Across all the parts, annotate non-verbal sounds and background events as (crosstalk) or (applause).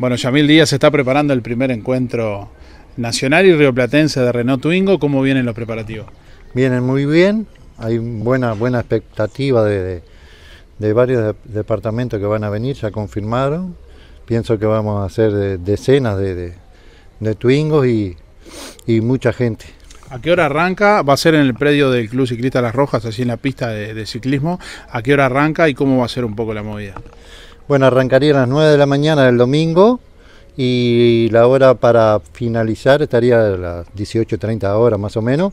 Bueno, Yamil Díaz está preparando el primer encuentro nacional y rioplatense de Renault Twingo. ¿Cómo vienen los preparativos? Vienen muy bien, hay buena, buena expectativa de, varios departamentos que van a venir, ya confirmaron. Pienso que vamos a hacer decenas de, Twingos y, y mucha gente. ¿A qué hora arranca? Va a ser en el predio del Club Ciclista Las Rojas, así en la pista de, ciclismo. ¿A qué hora arranca y cómo va a ser un poco la movida? Bueno, arrancaría a las 9 de la mañana del domingo y la hora para finalizar estaría a las 18.30 horas más o menos.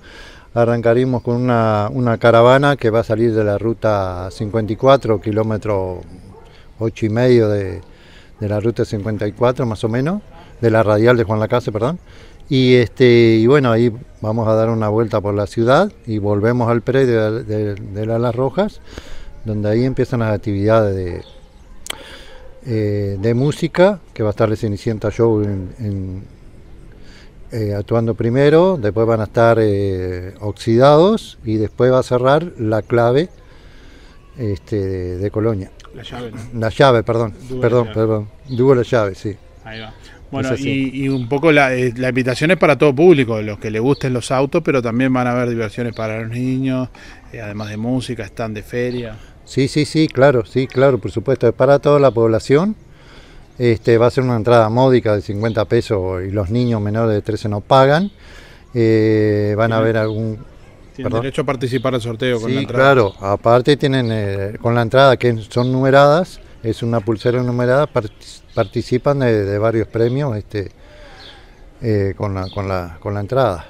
Arrancaríamos con una, caravana que va a salir de la ruta 54, kilómetro 8 y medio de, la ruta 54 más o menos, de la radial de Juan Lacase, perdón. Y, este, y bueno, ahí vamos a dar una vuelta por la ciudad y volvemos al predio de, de, de las Rojas, donde ahí empiezan las actividades de eh, de música, que va a estar el Cenicienta Show eh, actuando primero, después van a estar eh, Oxidados y después va a cerrar La Clave este, de, Colonia. La llave. La llave, perdón. perdón, perdón. la llave, sí. va. Bueno, y, un poco la, invitación es para todo público, los que le gusten los autos, pero también van a haber diversiones para los niños, además de música, están de feria. Sí, sí, sí, claro, sí, claro, por supuesto, es para toda la población. Este, va a ser una entrada módica de 50 pesos y los niños menores de 13 no pagan. Eh, van a haber algún... Tienen derecho a participar al sorteo con la entrada. Claro, aparte tienen eh, con la entrada que son numeradas, es una pulsera numerada, participan de, varios premios este, eh, con, la, con, la, con la entrada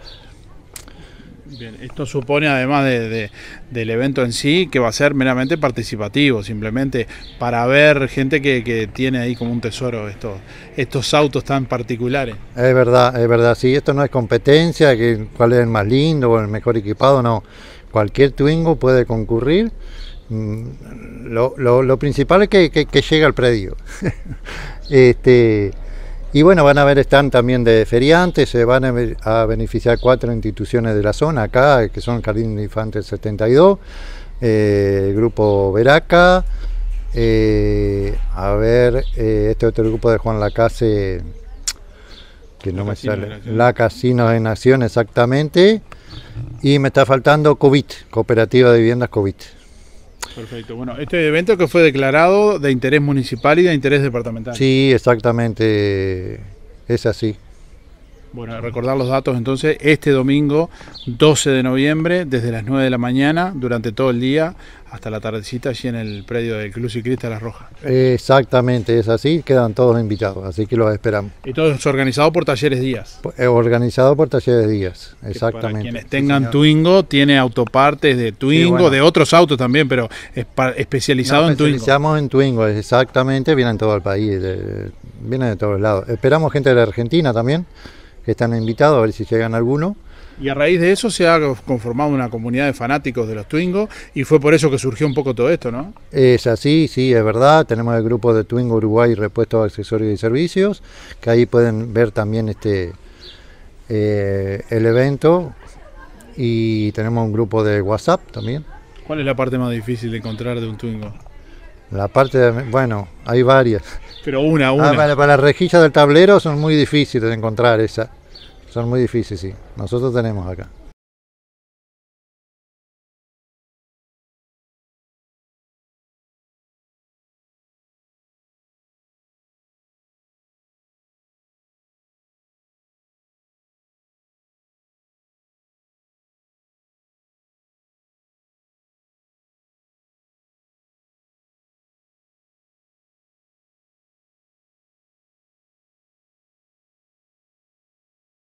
esto supone además del evento en sí que va a ser meramente participativo, simplemente para ver gente que, tiene ahí como un tesoro estos, estos autos tan particulares. Es verdad, es verdad, sí, esto no es competencia, que cuál es el más lindo o el mejor equipado, no. Cualquier Twingo puede concurrir. Mm, lo, principal es que, que, llegue al predio. (laughs) este, y bueno, van a ver, están también de feriantes, se van a, beneficiar cuatro instituciones de la zona acá, que son Jardín Infante 72, el eh, grupo Veraca, eh, a ver, eh, este otro grupo de Juan Lacase, que no me sale, La Casino de Nación exactamente, y me está faltando COVID, Cooperativa de Viviendas COVID. Perfecto. Bueno, este evento que fue declarado de interés municipal y de interés departamental. Sí, exactamente. Es así. Bueno, recordar los datos entonces, este domingo 12 de noviembre, desde las 9 de la mañana, durante todo el día, hasta la tardecita, allí en el predio del Club Ciclista la Rojas. Exactamente, es así, quedan todos invitados, así que los esperamos. Y todo es organizado por Talleres días. Eh, organizado por Talleres días exactamente. Para quienes tengan Twingo, tiene autopartes de Twingo, de otros autos también, pero es especializado en Twingo. Especializamos en Twingo, exactamente, viene vienen todo el país, viene de todos lados. Esperamos gente de la Argentina también que están invitados, a ver si llegan alguno. Y a raíz de eso se ha conformado una comunidad de fanáticos de los twingo y fue por eso que surgió un poco todo esto, ¿no? Es así, sí, es verdad. Tenemos el grupo de Twingo Uruguay Repuestos, Accesorios y Servicios, que ahí pueden ver también este eh, el evento. Y tenemos un grupo de WhatsApp también. ¿Cuál es la parte más difícil de encontrar de un Twingo? La parte de, bueno, hay varias. Pero una, una. Ah, para, para, las rejillas del tablero son muy difíciles de encontrar esa. Son muy difíciles, sí. Nosotros tenemos acá.